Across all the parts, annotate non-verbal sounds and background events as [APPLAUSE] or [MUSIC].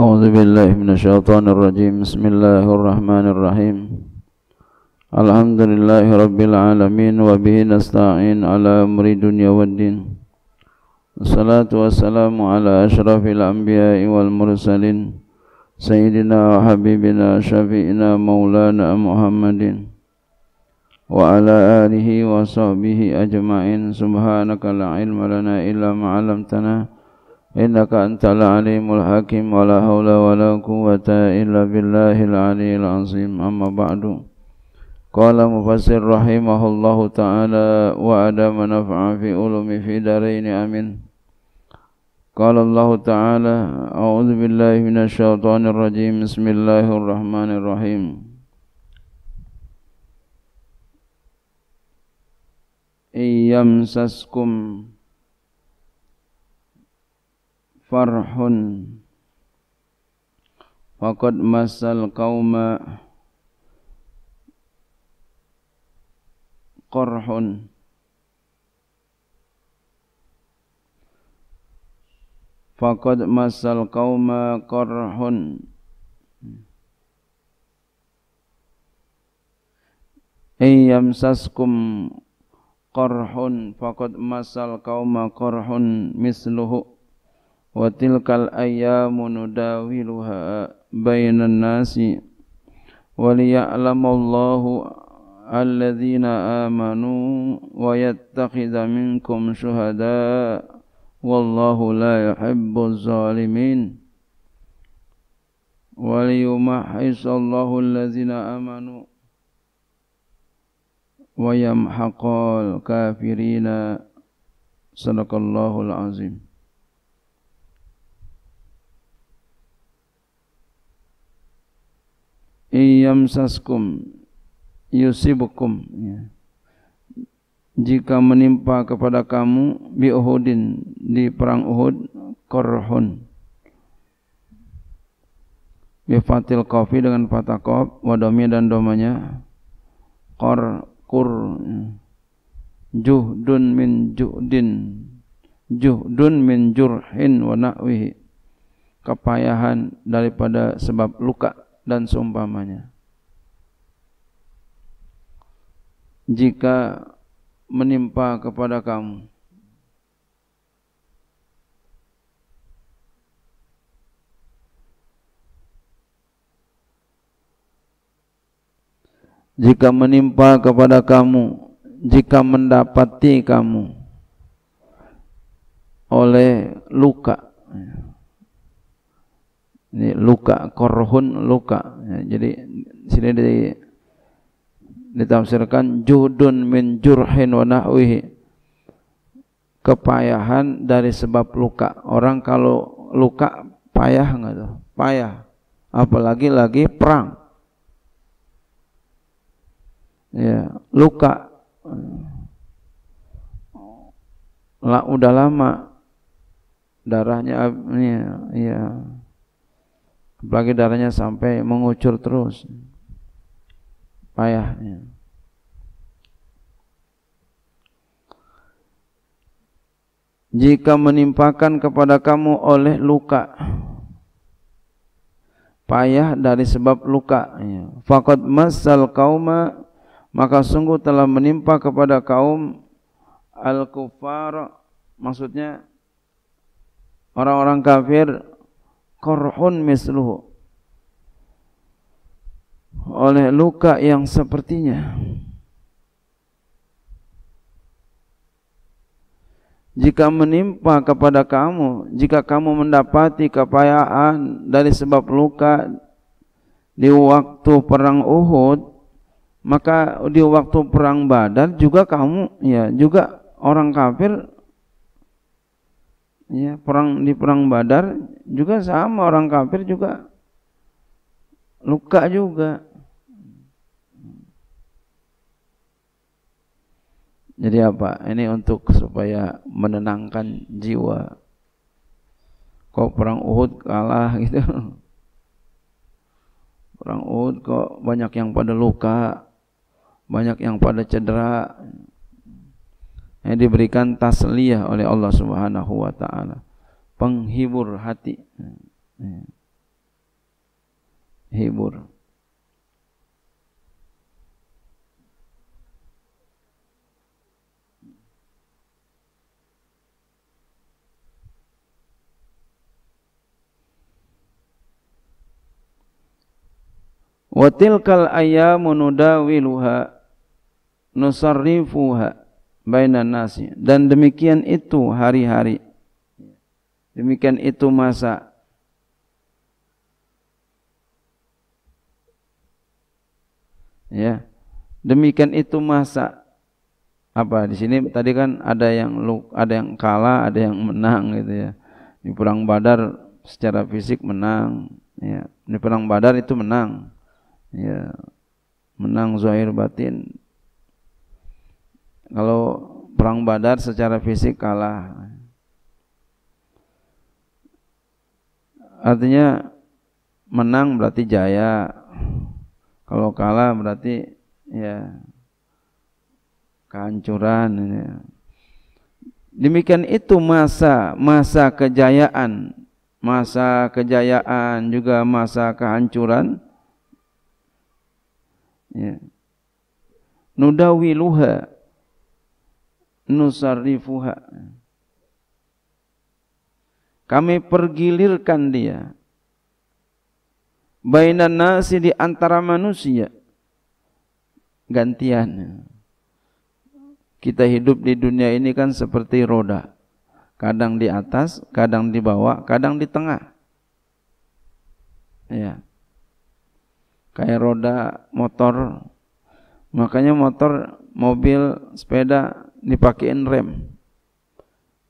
أعوذ بالله من الشيطان الرجيم بسم الله الرحمن الرحيم الحمد لله رب العالمين وبه نستعين على أمر الدنيا والدين الصلاة والسلام على أشرف الأنبياء والمرسلين سيدنا وحبيبنا شفيعنا مولانا محمد وعلى آله وصحبه أجمعين سبحانك لا علم لنا إلا ما علمتنا إنك أنت العليم الحكيم ولا حول ولا قوة إلا بالله العلي العظيم أما بعد قال مفسر رحمه الله تعالى وأدام نفعا في علوم في دارين أمين قال الله تعالى أعوذ بالله من الشيطان الرجيم بسم الله الرحمن الرحيم إن يمسسكم farhun Faqad masal qauma qarhun Faqad masal qauma qarhun ayyam saskum qarhun Faqad masal qauma qarhun misluhu وتلك الأيام نداولها بين الناس وليعلم الله الذين آمنوا ويتخذ منكم شهداء والله لا يحب الظالمين وليمحص الله الذين آمنوا ويمحق الكافرين صدق الله العظيم iyamsaskum yusibukum ya. jika menimpa kepada kamu bi Uhudin di perang Uhud korhun bi fatil kofi dengan fatah kof wadomi dan domanya kor kur ya. juhdun min juhdin juhdun min jurhin wa na'wihi kepayahan daripada sebab luka dan seumpamanya. Jika menimpa kepada kamu jika menimpa kepada kamu, jika mendapati kamu oleh luka. Ini luka korhun luka. Ya, jadi sini di, ditafsirkan judun min jurhin wa nahwihi. Kepayahan dari sebab luka. Orang kalau luka payah enggak tuh? Payah. Apalagi lagi perang. Ya, luka lah udah lama darahnya ya, ya apalagi darahnya sampai mengucur terus payahnya jika menimpakan kepada kamu oleh luka payah dari sebab luka ya. fakat masal kauma maka sungguh telah menimpa kepada kaum al-kufar maksudnya orang-orang kafir korhun misluhu oleh luka yang sepertinya jika menimpa kepada kamu jika kamu mendapati kepayaan dari sebab luka di waktu perang Uhud maka di waktu perang Badar juga kamu ya juga orang kafir ya perang di perang Badar juga sama orang kafir juga luka juga jadi apa ini untuk supaya menenangkan jiwa kok perang Uhud kalah [LAUGHS] gitu perang Uhud kok banyak yang pada luka banyak yang pada cedera yang diberikan tasliyah oleh Allah Subhanahu wa taala. Penghibur hati. Hibur. Wa tilkal ayyamu nudawiluha nusarrifuha bainan nasi dan demikian itu hari-hari demikian itu masa ya demikian itu masa apa di sini tadi kan ada yang lu, ada yang kalah ada yang menang gitu ya di perang badar secara fisik menang ya di perang badar itu menang ya menang zahir batin kalau perang Badar secara fisik kalah. Artinya menang berarti jaya. Kalau kalah berarti ya kehancuran ya. Demikian itu masa, masa kejayaan, masa kejayaan juga masa kehancuran. Ya. Nudawiluha nusarrifuha kami pergilirkan dia bainan nasi di antara manusia gantian kita hidup di dunia ini kan seperti roda kadang di atas kadang di bawah kadang di tengah ya kayak roda motor makanya motor mobil sepeda dipakein rem.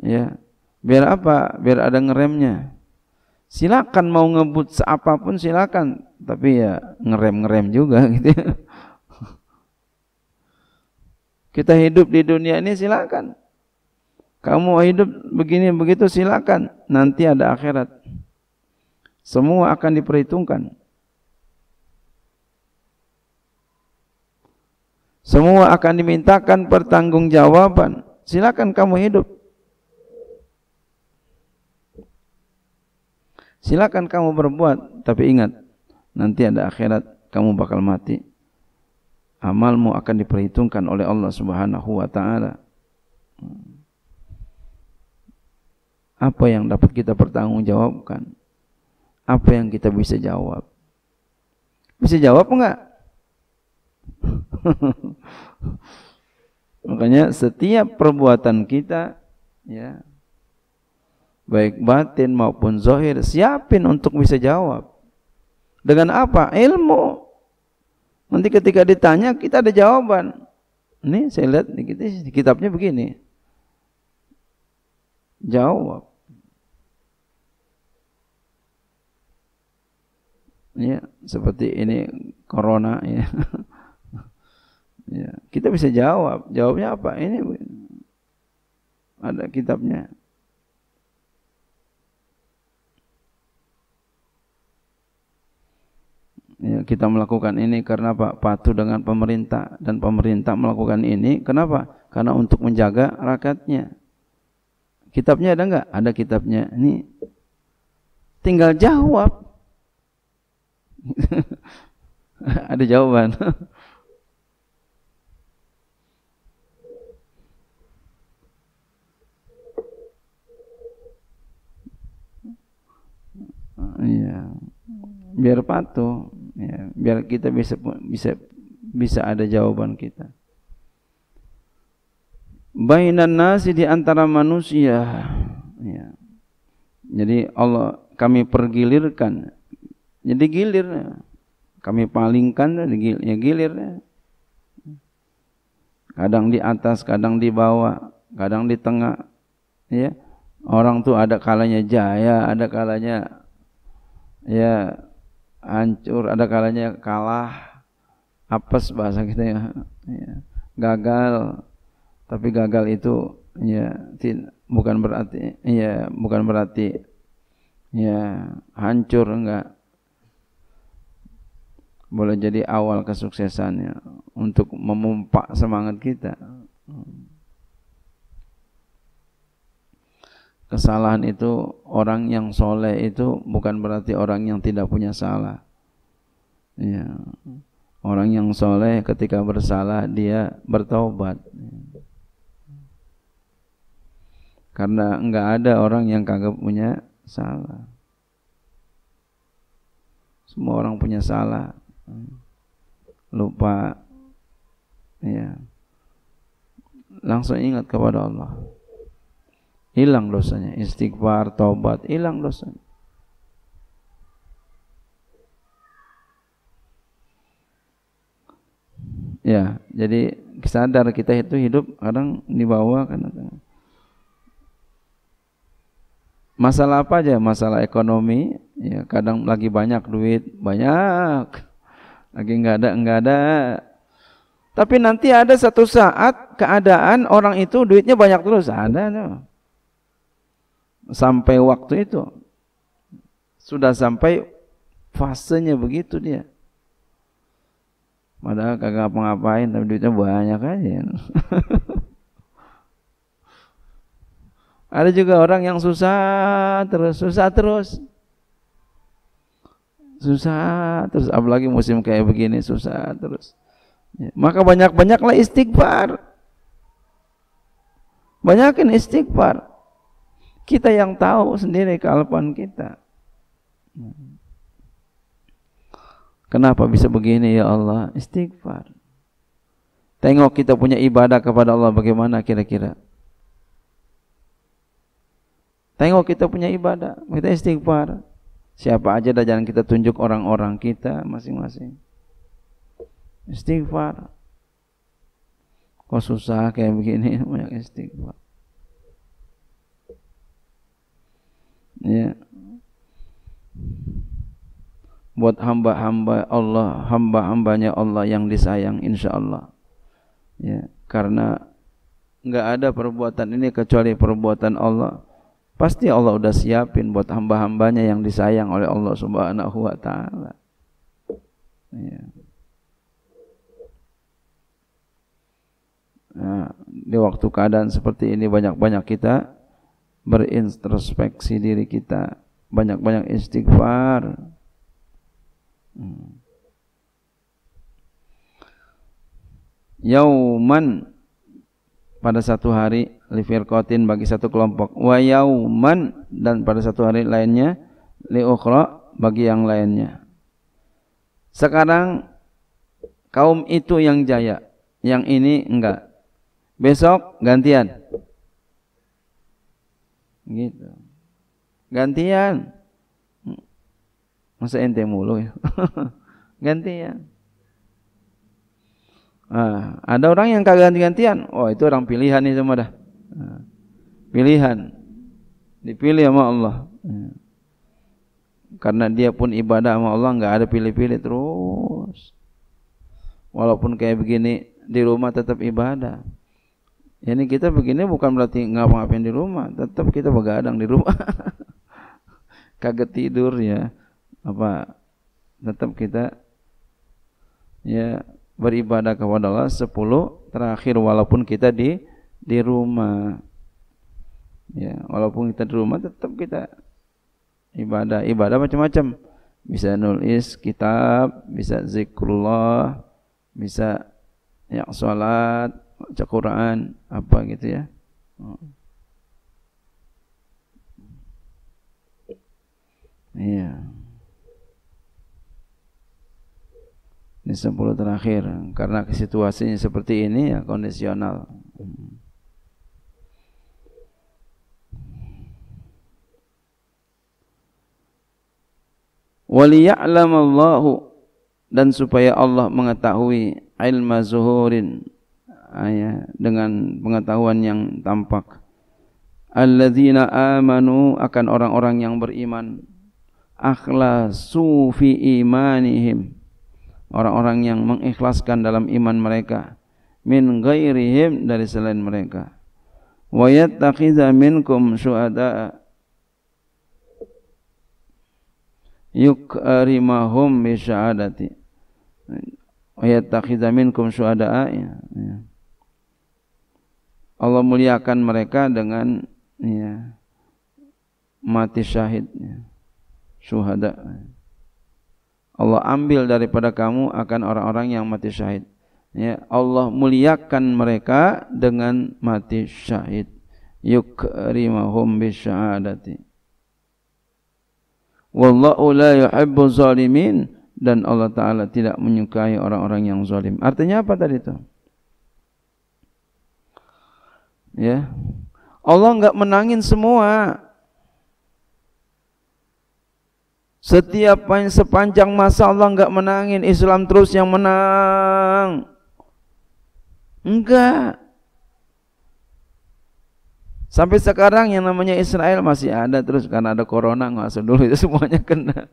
Ya. Biar apa? Biar ada ngeremnya. Silakan mau ngebut seapapun silakan, tapi ya ngerem-ngerem juga [LAUGHS] gitu. Ya. Kita hidup di dunia ini silakan. Kamu hidup begini begitu silakan. Nanti ada akhirat. Semua akan diperhitungkan. Semua akan dimintakan pertanggungjawaban. Silakan kamu hidup. Silakan kamu berbuat, tapi ingat, nanti ada akhirat, kamu bakal mati. Amalmu akan diperhitungkan oleh Allah Subhanahu wa taala. Apa yang dapat kita pertanggungjawabkan? Apa yang kita bisa jawab? Bisa jawab enggak? [LAUGHS] Makanya setiap perbuatan kita ya baik batin maupun zahir siapin untuk bisa jawab. Dengan apa? Ilmu. Nanti ketika ditanya kita ada jawaban. Ini saya lihat di kitabnya begini. Jawab. Ya, seperti ini corona ya. [LAUGHS] Ya, kita bisa jawab. Jawabnya apa? Ini ada kitabnya. Ya, kita melakukan ini karena apa? Patuh dengan pemerintah dan pemerintah melakukan ini. Kenapa? Karena untuk menjaga rakyatnya. Kitabnya ada enggak? Ada kitabnya. Ini tinggal jawab. [LAUGHS] ada jawaban. [LAUGHS] Iya. Biar patuh, ya. biar kita bisa bisa bisa ada jawaban kita. Bainan nasi di antara manusia. Ya. Jadi Allah kami pergilirkan. Jadi gilir. Kami palingkan ya gilir. Kadang di atas, kadang di bawah, kadang di tengah. Ya. Orang tuh ada kalanya jaya, ada kalanya ya hancur ada kalanya kalah apes bahasa kita ya, ya gagal tapi gagal itu ya bukan berarti ya bukan berarti ya hancur enggak boleh jadi awal kesuksesannya untuk memumpak semangat kita kesalahan itu orang yang soleh itu bukan berarti orang yang tidak punya salah. Ya. Orang yang soleh ketika bersalah dia bertobat Karena enggak ada orang yang kagak punya salah. Semua orang punya salah. Lupa ya. Langsung ingat kepada Allah hilang dosanya istighfar taubat hilang dosanya ya jadi sadar kita itu hidup kadang dibawa kan masalah apa aja masalah ekonomi ya kadang lagi banyak duit banyak lagi nggak ada nggak ada tapi nanti ada satu saat keadaan orang itu duitnya banyak terus ada tuh sampai waktu itu sudah sampai fasenya begitu dia padahal kagak apa-ngapain tapi duitnya banyak aja [LAUGHS] ada juga orang yang susah terus susah terus susah terus apalagi musim kayak begini susah terus ya, maka banyak-banyaklah istighfar banyakin istighfar kita yang tahu sendiri kealpaan kita. Kenapa bisa begini ya Allah? Istighfar. Tengok kita punya ibadah kepada Allah bagaimana kira-kira. Tengok kita punya ibadah, kita istighfar. Siapa aja dah jangan kita tunjuk orang-orang kita masing-masing. Istighfar. Kok susah kayak begini [LAUGHS] banyak istighfar. ya buat hamba-hamba Allah, hamba-hambanya Allah yang disayang insya Allah. Ya, karena nggak ada perbuatan ini kecuali perbuatan Allah. Pasti Allah udah siapin buat hamba-hambanya yang disayang oleh Allah Subhanahu wa taala. Ya. Nah, di waktu keadaan seperti ini banyak-banyak kita berintrospeksi diri kita banyak-banyak istighfar hmm. yauman pada satu hari lifirqatin bagi satu kelompok wa yauman dan pada satu hari lainnya li ukhra bagi yang lainnya sekarang kaum itu yang jaya yang ini enggak besok gantian Gitu. Gantian. Masa ente mulu ya? [LAUGHS] Gantian. Nah, ada orang yang kagak ganti-gantian. Oh, itu orang pilihan nih semua dah. Ah, pilihan. Dipilih sama Allah. Ah. Karena dia pun ibadah sama Allah nggak ada pilih-pilih terus. Walaupun kayak begini di rumah tetap ibadah. Ini kita begini bukan berarti ngapa-ngapain di rumah, tetap kita begadang di rumah. [LAUGHS] Kaget tidur ya. Apa tetap kita ya beribadah kepada Allah 10 terakhir walaupun kita di di rumah. Ya, walaupun kita di rumah tetap kita ibadah, ibadah macam-macam. Bisa nulis kitab, bisa zikrullah, bisa ya salat, baca Quran apa gitu ya oh. iya ini sepuluh terakhir karena situasinya seperti ini ya kondisional waliya'lamallahu dan supaya Allah mengetahui ilma zuhurin Ah, ya, dengan pengetahuan yang tampak. Alladzina amanu akan orang-orang yang beriman akhlasu fi imanihim. Orang-orang yang mengikhlaskan dalam iman mereka min ghairihim dari selain mereka. Wa yattaqiza minkum syuhada. Yukarimahum bi syahadati. Wa yattaqiza minkum syuhada. Ya. ya. Allah muliakan mereka dengan ya, mati syahidnya syuhada Allah ambil daripada kamu akan orang-orang yang mati syahid ya Allah muliakan mereka dengan mati syahid yukrimahum bisyahadati wallahu la yuhibbu zalimin dan Allah taala tidak menyukai orang-orang yang zalim artinya apa tadi itu Ya. Allah enggak menangin semua. Setiap sepanjang masa Allah enggak menangin Islam terus yang menang. Enggak. Sampai sekarang yang namanya Israel masih ada terus karena ada corona nggak dulu itu [LAUGHS] semuanya kena.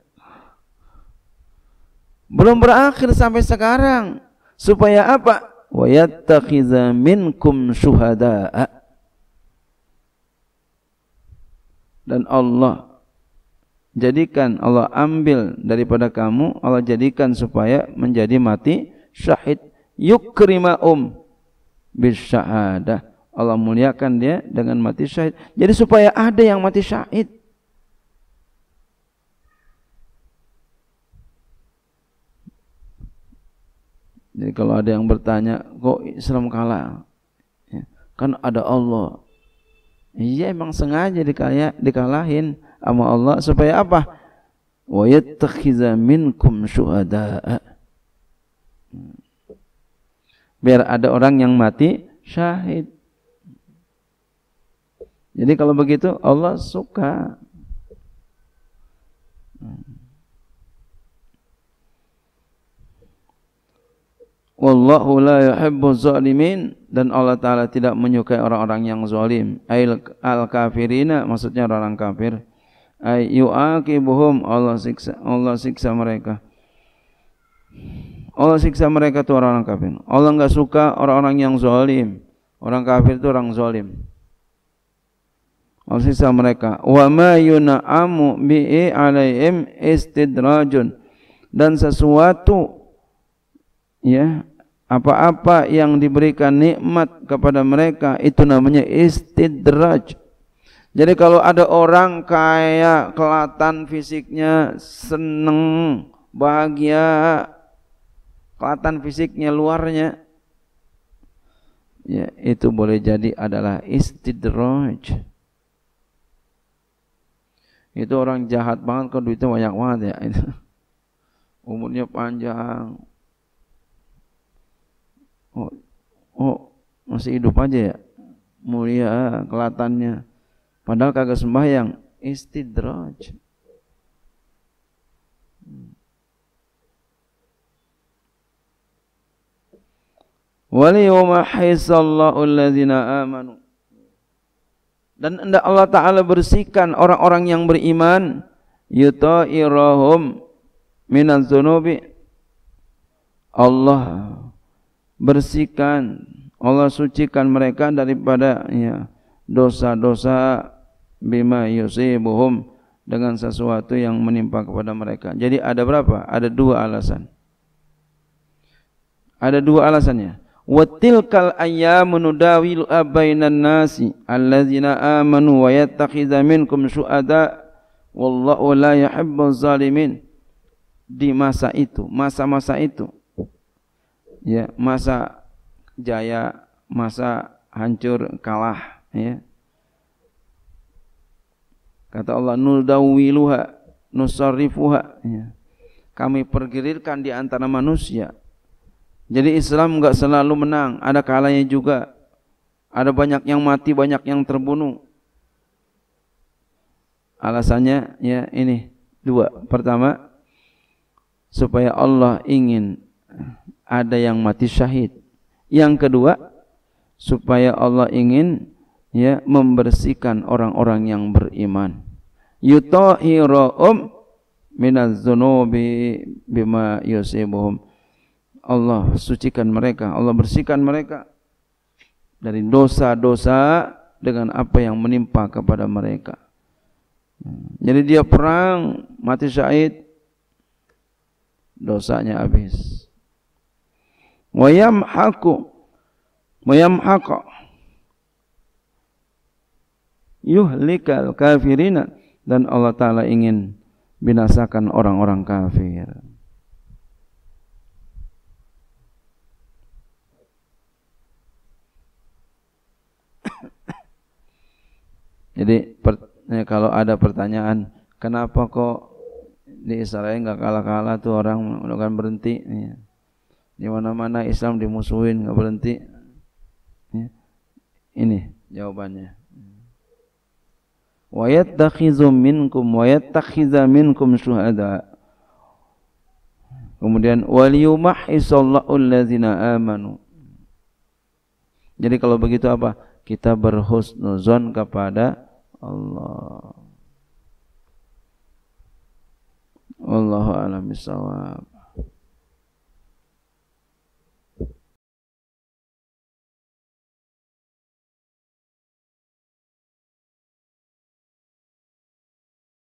Belum berakhir sampai sekarang. Supaya apa? wa yattakhidha minkum syuhada'a dan Allah jadikan Allah ambil daripada kamu Allah jadikan supaya menjadi mati syahid yukrima um bisyahadah Allah muliakan dia dengan mati syahid jadi supaya ada yang mati syahid Jadi kalau ada yang bertanya, kok Islam kalah? Ya, kan ada Allah. Iya emang sengaja dikaya, dikalahin sama Allah supaya apa? Wa yattakhiza minkum syuhada'a. Biar ada orang yang mati syahid. Jadi kalau begitu Allah suka. Wallahu la yuhibbu zalimin dan Allah taala tidak menyukai orang-orang yang zalim. Ail al kafirina maksudnya orang kafir. Ay yuaqibuhum Allah siksa Allah siksa mereka. Allah siksa mereka itu orang-orang kafir. Allah enggak suka orang-orang yang zalim. Orang kafir itu orang zalim. Allah siksa mereka. Wa ma yun'amu bi'i alaihim istidrajun. Dan sesuatu ya apa-apa yang diberikan nikmat kepada mereka itu namanya istidraj jadi kalau ada orang kaya kelatan fisiknya seneng bahagia kelatan fisiknya luarnya ya itu boleh jadi adalah istidraj itu orang jahat banget kok duitnya banyak banget ya umurnya panjang oh, oh masih hidup aja ya mulia ah, kelatannya padahal kagak sembahyang istidraj hmm. Waliyumahhisallahu alladzina amanu dan hendak Allah Ta'ala bersihkan orang-orang yang beriman yuta'irahum minaz zunubi Allah bersihkan Allah sucikan mereka daripada ya dosa-dosa bima yusibuhum dengan sesuatu yang menimpa kepada mereka. Jadi ada berapa? Ada dua alasan. Ada dua alasannya. Watilkal ayyamu nudawilu bainan nasi allazina amanu wa yattakhidha minkum syuhada wallahu la yuhibbuz zalimin. Di masa itu, masa-masa itu ya masa jaya masa hancur kalah ya kata Allah nul dawiluha nusarrifuha ya. kami pergerilkan di antara manusia jadi Islam enggak selalu menang ada kalanya juga ada banyak yang mati banyak yang terbunuh alasannya ya ini dua pertama supaya Allah ingin ada yang mati syahid. Yang kedua, supaya Allah ingin ya membersihkan orang-orang yang beriman. Yutahhiruhum minaz dzunubi bima yusibuhum. Allah sucikan mereka, Allah bersihkan mereka dari dosa-dosa dengan apa yang menimpa kepada mereka. Jadi dia perang, mati syahid, dosanya habis haku, yamhaqu haku, yuh yuhlikal kafirina dan Allah taala ingin binasakan orang-orang kafir. [COUGHS] Jadi per, ya, kalau ada pertanyaan, kenapa kok di Israel nggak kalah-kalah tuh orang melakukan berhenti? Ya di mana-mana Islam dimusuhin nggak berhenti ya. ini jawabannya wa yattakhizu minkum wa yattakhiza minkum syuhada kemudian isallahu allazina amanu jadi kalau begitu apa kita berhusnuzon kepada Allah Allahu a'lam